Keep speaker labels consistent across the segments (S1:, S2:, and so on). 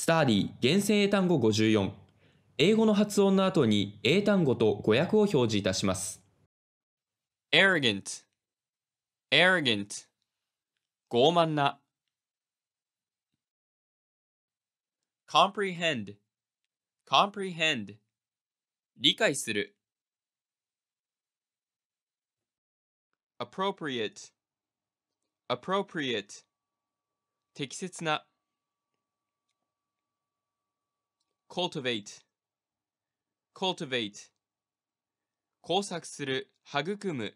S1: スターディ厳選英単語54英語の発音の後に英単語と語訳を表示いたします arrogant arrogant 傲慢な comprehend comprehend 理解する appropriate appropriate 適切な cultivate, cultivate 工作する、育む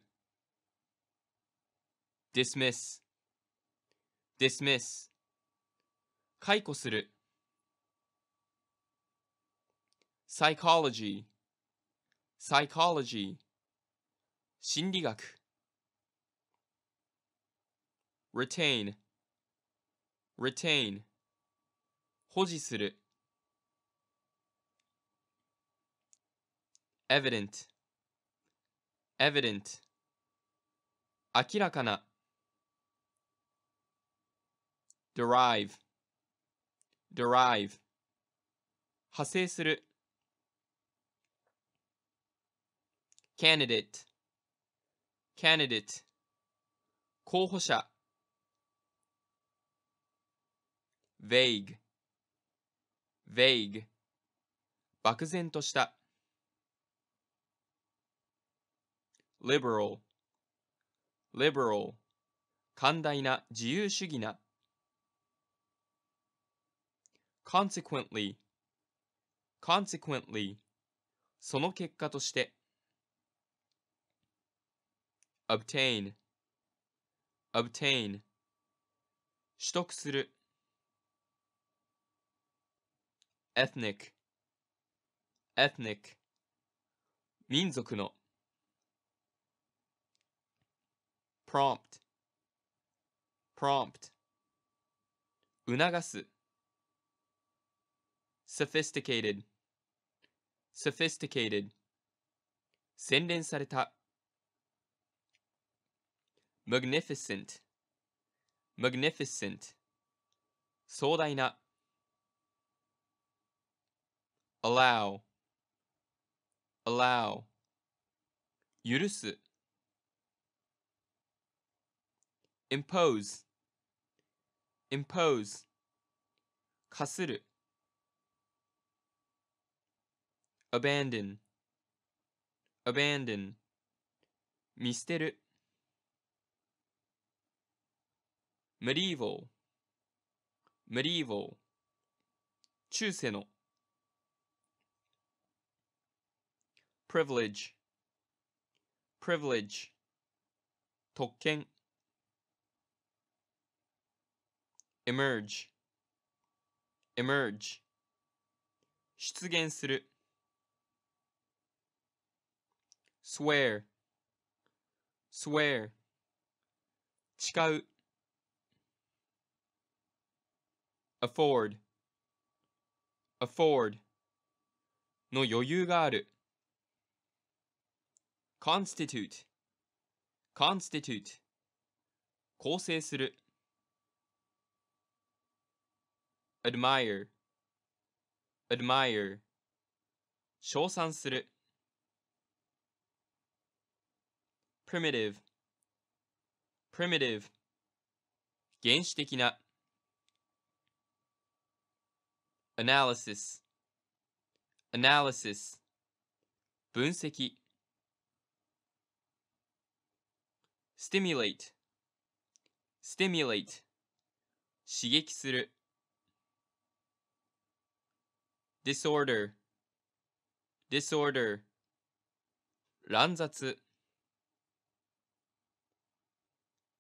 S1: dismiss, dismiss 解雇する psychology, psychology 心理学 retain, retain 保持する evident evident 明らかな derive derive 派生する candidate candidate 候補者 vague vague 漠然とした liberal, liberal, 寛大な、自由主義な。consequently, consequently, その結果として。obtain, obtain, 取得する。ethnic, ethnic, 民族の。prompt, prompt, 促す sophisticated, sophisticated, 洗練された magnificent, magnificent, 壮大な allow, allow, 許す impose impose 課する abandon abandon 見捨てる medieval medieval 中世の privilege privilege 特権 emerge, emerge 出現する swear, swear 誓う afford, afford の余裕がある constitute, constitute 構成する admire admire 称賛する primitive primitive 原始的な analysis analysis 分析 stimulate stimulate 刺激する disorder, disorder 乱雑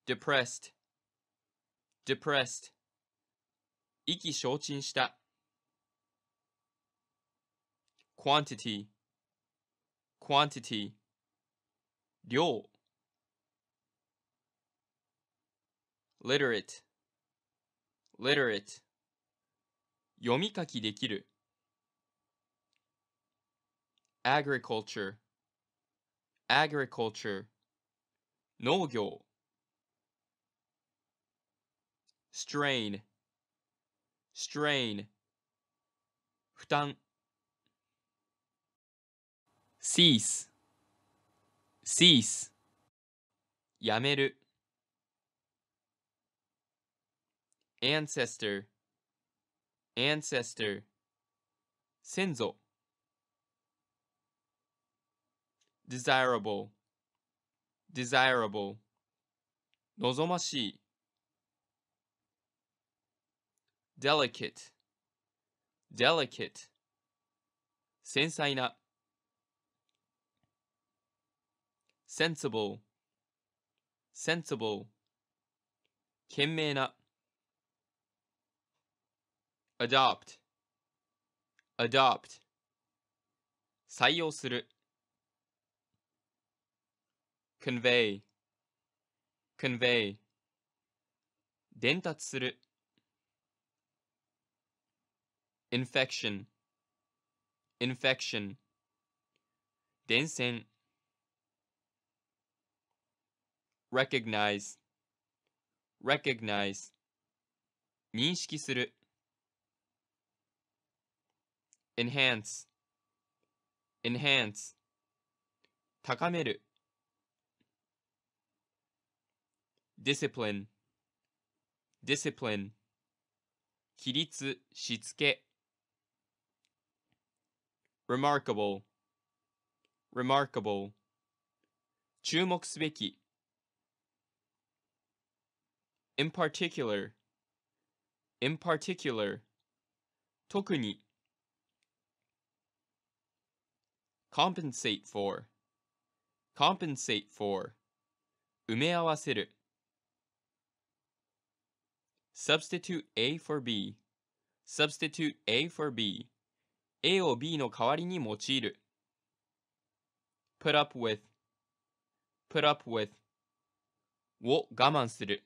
S1: depressed, depressed 意気消沈した quantity, quantity 量 literate, literate 読み書きできる agriculture agriculture 農業 strain strain 負担 cease cease やめる ancestor ancestor 先祖 desirable desirable 望ましい delicate delicate 繊細な sensible sensible 賢明な adopt adopt 採用する convey convey 伝達する infection infection 伝染 recognize recognize 認識する enhance enhance 高める discipline, discipline, 規律、しつけ remarkable, remarkable, 注目すべき in particular, in particular, 特に compensate for, compensate for, 埋め合わせる substitute A for B substitute A for B A を B の代わりに用いる put up with put up with を我慢する